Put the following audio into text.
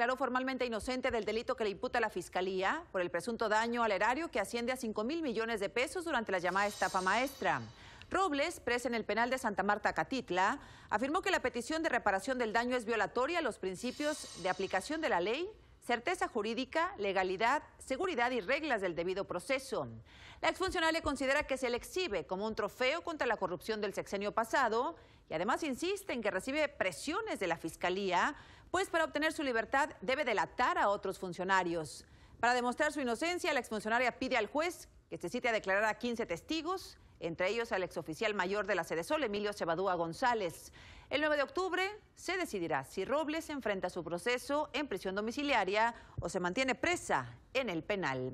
declaró formalmente inocente del delito que le imputa la Fiscalía por el presunto daño al erario que asciende a 5 mil millones de pesos durante la llamada estafa maestra. Robles, presa en el penal de Santa Marta, Catitla, afirmó que la petición de reparación del daño es violatoria a los principios de aplicación de la ley certeza jurídica, legalidad, seguridad y reglas del debido proceso. La exfuncionaria considera que se le exhibe como un trofeo contra la corrupción del sexenio pasado y además insiste en que recibe presiones de la Fiscalía, pues para obtener su libertad debe delatar a otros funcionarios. Para demostrar su inocencia, la exfuncionaria pide al juez que se cite a declarar a 15 testigos, entre ellos al exoficial mayor de la Sede Sol, Emilio Cebadúa González. El 9 de octubre se decidirá si Robles enfrenta su proceso en prisión domiciliaria o se mantiene presa en el penal.